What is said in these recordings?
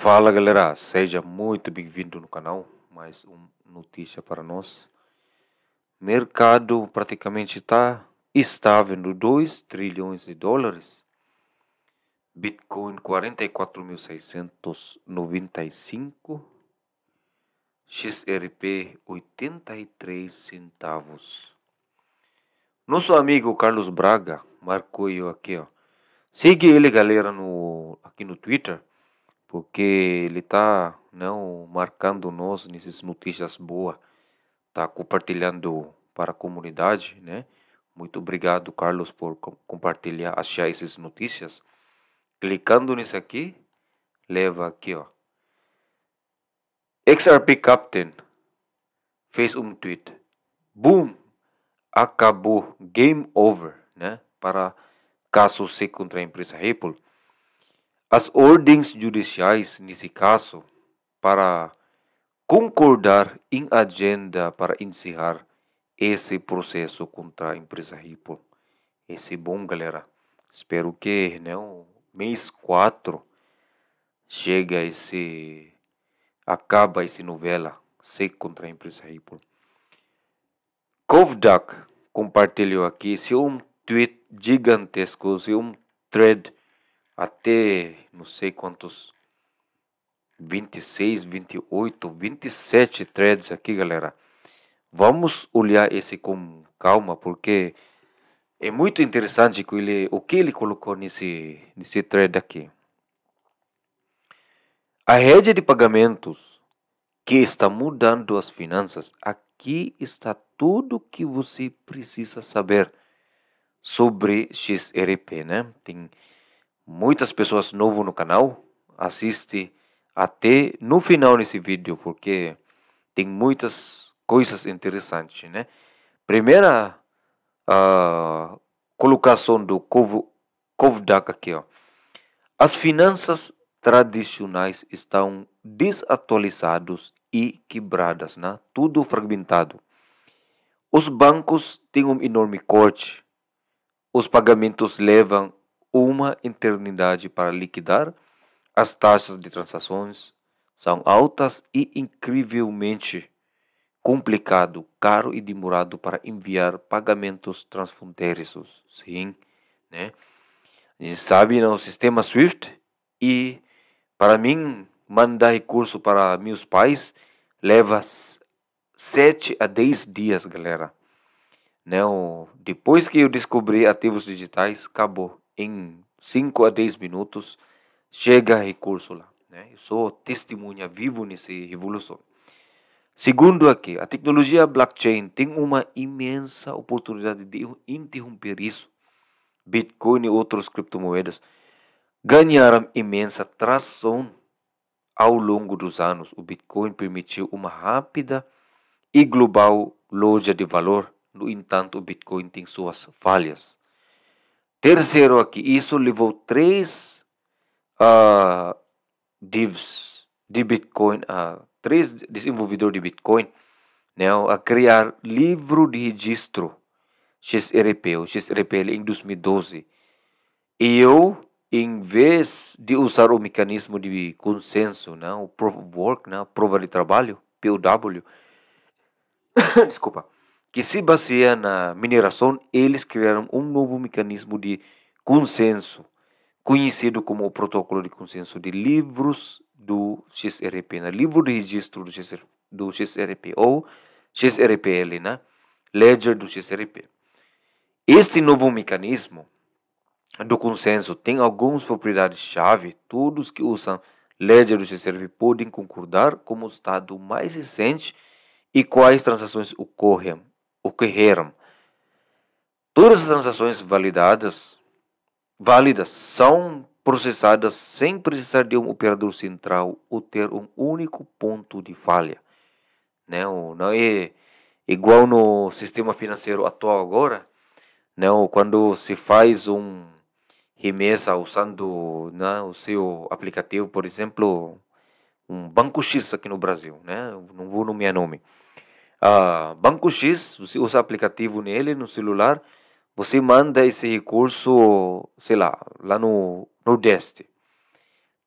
Fala galera, seja muito bem-vindo no canal. Mais uma notícia para nós. Mercado praticamente está estável no 2 trilhões de dólares. Bitcoin 44.695. XRP 83 centavos. Nosso amigo Carlos Braga marcou eu aqui, ó. Segue ele, galera, no aqui no Twitter porque ele está não marcando nós nessas notícias boas, está compartilhando para a comunidade, né? Muito obrigado, Carlos, por compartilhar, achar essas notícias. Clicando nisso aqui, leva aqui, ó. XRP Captain fez um tweet. Boom! Acabou. Game over, né? Para caso C contra a empresa Ripple. As ordens judiciais, nesse caso, para concordar em agenda para encerrar esse processo contra a empresa Ripple. Esse é bom, galera. Espero que né, mês 4 chega esse acaba esse novela se contra a empresa Ripple. Kovdak compartilhou aqui esse é um tweet gigantesco, esse é um thread até não sei quantos 26, 28, 27 threads aqui, galera. Vamos olhar esse com calma, porque é muito interessante que ele, o que ele colocou nesse, nesse thread aqui. A rede de pagamentos que está mudando as finanças. Aqui está tudo que você precisa saber sobre XRP, né? Tem muitas pessoas novo no canal, assiste até no final nesse vídeo, porque tem muitas coisas interessantes, né? Primeira uh, colocação do Kovdak aqui, ó. As finanças tradicionais estão desatualizadas e quebradas, né? Tudo fragmentado. Os bancos têm um enorme corte. Os pagamentos levam uma eternidade para liquidar, as taxas de transações são altas e incrivelmente complicado, caro e demorado para enviar pagamentos transfronteiriços. Sim, né? A gente sabe no né, sistema SWIFT e para mim mandar recurso para meus pais leva 7 a 10 dias, galera. Não, né, depois que eu descobri ativos digitais, acabou em 5 a 10 minutos chega recurso lá. Né? Eu sou testemunha vivo nessa revolução. Segundo aqui, a tecnologia blockchain tem uma imensa oportunidade de interromper isso. Bitcoin e outras criptomoedas ganharam imensa tração ao longo dos anos. O Bitcoin permitiu uma rápida e global loja de valor. No entanto, o Bitcoin tem suas falhas. Terceiro aqui, isso levou três uh, divs de Bitcoin, uh, três desenvolvedores de Bitcoin né, a criar livro de registro XRP, o XRP é em 2012. E eu, em vez de usar o mecanismo de consenso, né? o Proof of Work, né? prova de trabalho, POW, desculpa, que se baseia na mineração, eles criaram um novo mecanismo de consenso, conhecido como o Protocolo de Consenso de Livros do XRP, né? Livro de Registro do, XR, do XRP, ou XRPL, né? Ledger do XRP. Esse novo mecanismo do consenso tem algumas propriedades-chave. Todos que usam Ledger do XRP podem concordar como o estado mais recente e quais transações ocorrem ocorreram. Todas as transações validadas válidas são processadas sem precisar de um operador central ou ter um único ponto de falha. Não, né? não é igual no sistema financeiro atual agora, não, né? quando se faz um remessa usando né, o seu aplicativo, por exemplo, um Banco X aqui no Brasil, né? não vou nomear nome ah, Banco X, você usa aplicativo nele, no celular, você manda esse recurso, sei lá, lá no Nordeste.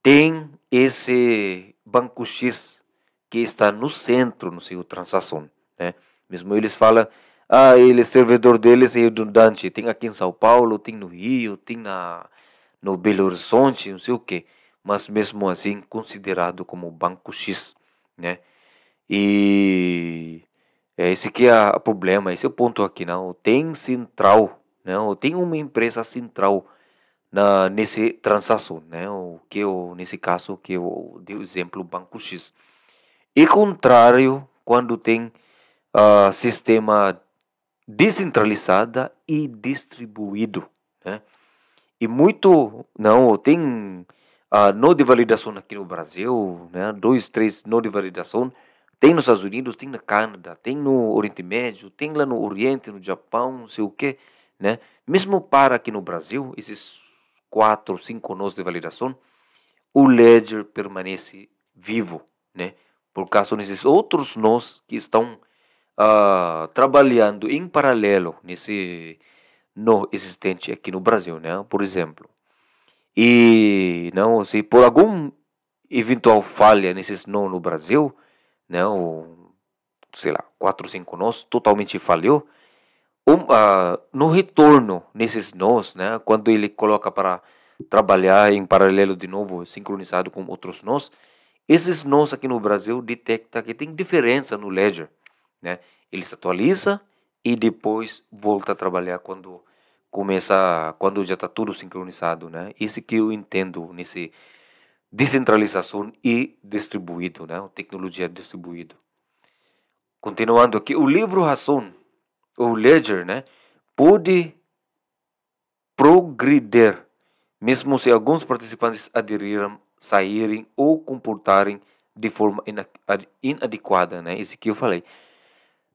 Tem esse Banco X que está no centro, no seu transação, né? Mesmo eles falam, ah, ele é servidor deles é redundante, tem aqui em São Paulo, tem no Rio, tem na no Belo Horizonte, não sei o que, mas mesmo assim considerado como Banco X, né? E é, esse que é o problema, esse é o ponto aqui, não né? tem central, não né? tem uma empresa central na nesse transação, né? O que o nesse caso que eu dei o exemplo Banco X. E contrário, quando tem uh, sistema descentralizada e distribuído, né? E muito não tem uh, nó de validação aqui no Brasil, né? Dois, três nó de validação tem nos Estados Unidos, tem na Canadá, tem no Oriente Médio, tem lá no Oriente, no Japão, não sei o quê. Né? Mesmo para aqui no Brasil, esses quatro, cinco nós de validação, o ledger permanece vivo, né? Por causa desses outros nós que estão uh, trabalhando em paralelo nesse nó existente aqui no Brasil, né? Por exemplo. E não se por algum eventual falha nesses nós no Brasil, né, o, sei lá, quatro cinco nós, totalmente falhou. Um, uh, no retorno, nesses nós, né, quando ele coloca para trabalhar em paralelo de novo, sincronizado com outros nós, esses nós aqui no Brasil detecta que tem diferença no ledger, né? Ele se atualiza e depois volta a trabalhar quando começa, quando já está tudo sincronizado, né? isso que eu entendo nesse descentralização e distribuído, né? tecnologia distribuída. Continuando aqui, o livro Razão, ou Ledger, né? pode progredir, mesmo se alguns participantes aderiram, saírem ou comportarem de forma inadequada, né? isso que eu falei.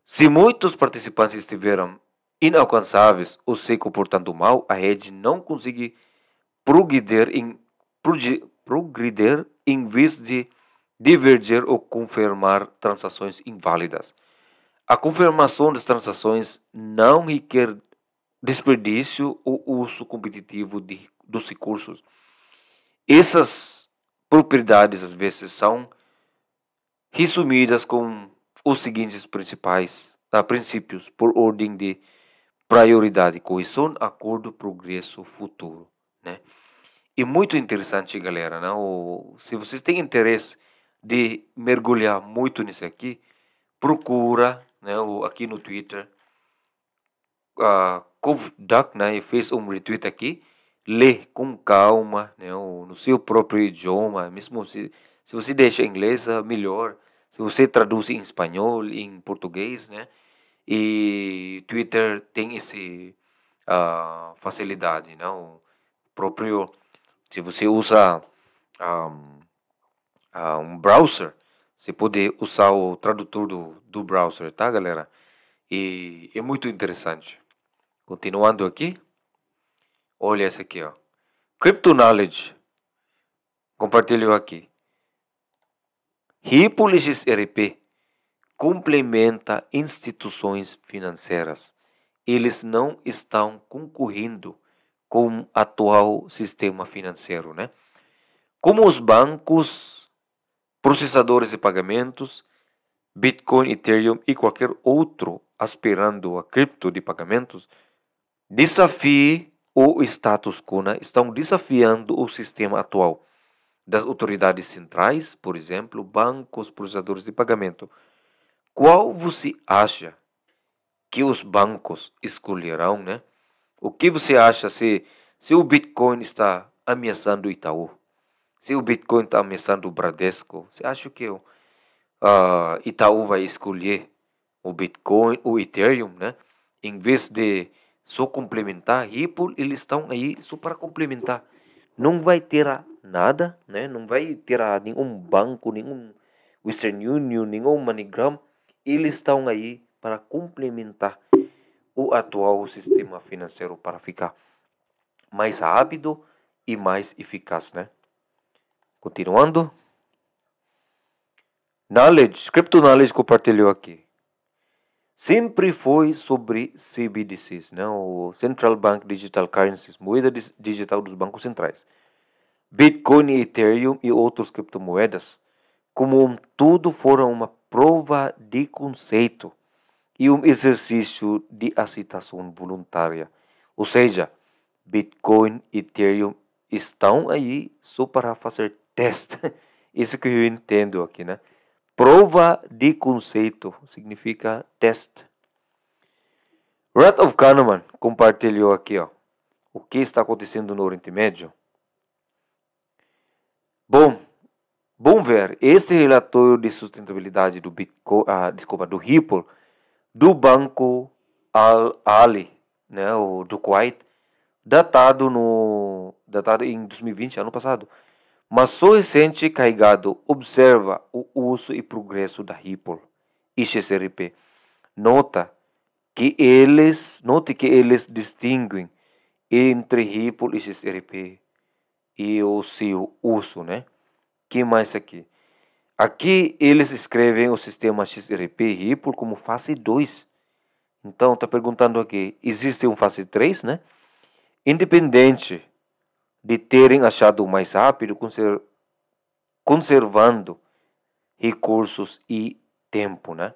Se muitos participantes estiveram inalcançáveis ou se comportando mal, a rede não consegue progredir em progredir em vez de divergir ou confirmar transações inválidas. A confirmação das transações não requer desperdício ou uso competitivo de, dos recursos. Essas propriedades, às vezes, são resumidas com os seguintes principais princípios, por ordem de prioridade: coesão, acordo, progresso, futuro. Né? E muito interessante, galera. Né? O, se vocês têm interesse de mergulhar muito nisso aqui, procura né, o, aqui no Twitter a Kovdak né, fez um retweet aqui. Lê com calma, né, o, no seu próprio idioma. Mesmo se, se você deixa em inglês, é melhor. Se você traduz em espanhol, em português, né? E Twitter tem esse uh, facilidade, não? Né? O próprio se você usa um, um browser, você pode usar o tradutor do, do browser, tá galera? E é muito interessante. Continuando aqui, olha esse aqui, ó. Crypto Knowledge. Compartilho aqui. Ripolisis RP complementa instituições financeiras. Eles não estão concorrendo com o atual sistema financeiro, né? Como os bancos, processadores de pagamentos, Bitcoin, Ethereum e qualquer outro aspirando a cripto de pagamentos, desafie o status quo, né? estão desafiando o sistema atual das autoridades centrais, por exemplo, bancos, processadores de pagamento. Qual você acha que os bancos escolherão, né? O que você acha se, se o Bitcoin está ameaçando o Itaú? Se o Bitcoin está ameaçando o Bradesco? Você acha que o uh, Itaú vai escolher o Bitcoin, o Ethereum, né? Em vez de só complementar, Ripple, eles estão aí só para complementar. Não vai ter nada, né? Não vai ter nenhum banco, nenhum Western Union, nenhum MoneyGram. Eles estão aí para complementar o atual sistema financeiro para ficar mais rápido e mais eficaz, né? Continuando. Knowledge, Crypto Knowledge compartilhou aqui. Sempre foi sobre CBDCs, né? o Central Bank Digital Currencies, moeda digital dos bancos centrais. Bitcoin, Ethereum e outras criptomoedas, como um tudo, foram uma prova de conceito e um exercício de aceitação voluntária. Ou seja, Bitcoin e Ethereum estão aí só para fazer teste. Isso que eu entendo aqui, né? Prova de conceito significa teste. Rat of Kahneman compartilhou aqui, ó, o que está acontecendo no Oriente Médio. Bom, bom ver, esse relatório de sustentabilidade do Bitcoin, ah, desculpa, do Ripple do Banco Al-Ali, né, do Kuwait, datado, no, datado em 2020, ano passado, mas só recente carregado observa o uso e progresso da Ripple e XRP. Nota que eles, note que eles distinguem entre Ripple e XRP e o seu uso, né? Que mais aqui? Aqui eles escrevem o sistema XRP e Ripple como fase 2. Então, está perguntando aqui, existe um fase 3, né? Independente de terem achado mais rápido, conser conservando recursos e tempo, né?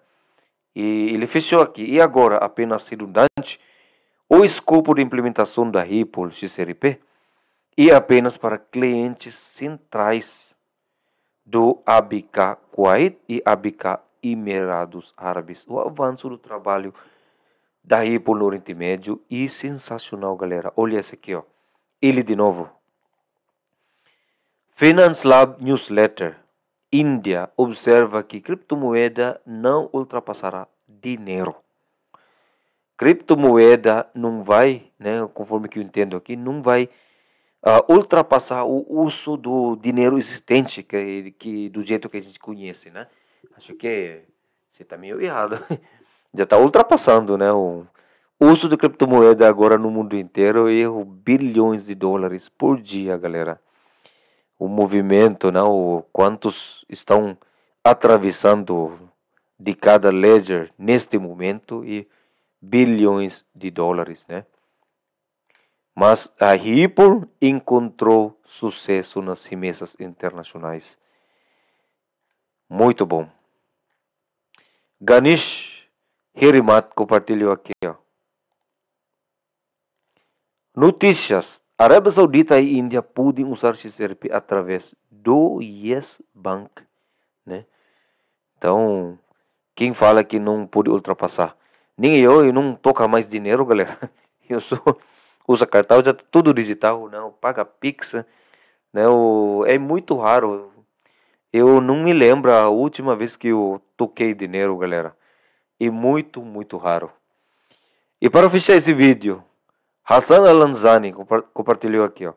E ele fechou aqui. E agora, apenas redundante, o escopo de implementação da Ripple XRP é apenas para clientes centrais do abica Kuwait e abica Emirados Árabes. O avanço do trabalho daí pelo Oriente Médio e sensacional, galera. Olha esse aqui, ó. Ele de novo. Finance Lab Newsletter. Índia observa que criptomoeda não ultrapassará dinheiro. Criptomoeda não vai, né, conforme que eu entendo aqui, não vai uh, ultrapassar o uso do dinheiro existente que, que do jeito que a gente conhece, né? Acho que você está meio errado. Já está ultrapassando, né? O uso de criptomoeda agora no mundo inteiro é bilhões de dólares por dia, galera. O movimento, né? O quantos estão atravessando de cada ledger neste momento e bilhões de dólares, né? Mas a Ripple encontrou sucesso nas remessas internacionais. Muito bom. Ganesh Herimat compartilhou aqui. Ó. Notícias. Arábia Saudita e Índia podem usar XRP através do Yes Bank. Né? Então, quem fala que não pode ultrapassar? Nem eu, eu não toco mais dinheiro, galera. Eu sou usa cartão, já tá tudo digital, não, né? paga Pix, né? O, é muito raro. Eu não me lembro a última vez que eu toquei dinheiro, galera. E muito, muito raro. E para fechar esse vídeo, Hassan Alanzani compartilhou aqui, ó.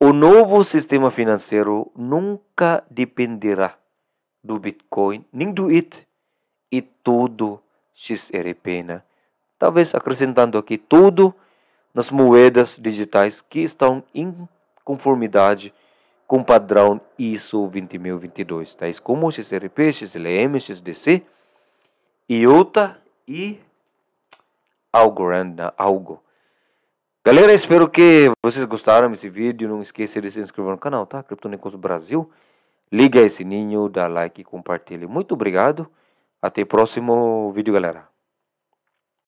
O novo sistema financeiro nunca dependerá do Bitcoin, nem do IT, e tudo XRP, né? Talvez acrescentando aqui tudo nas moedas digitais que estão em conformidade com o padrão ISO 20022, tais como XRP, XLM, XDC, IOTA e Algorand, algo. Galera, espero que vocês gostaram desse vídeo. Não esqueça de se inscrever no canal, tá? Criptonicos Brasil. Liga esse sininho, dá like e compartilhe. Muito obrigado. Até o próximo vídeo, galera.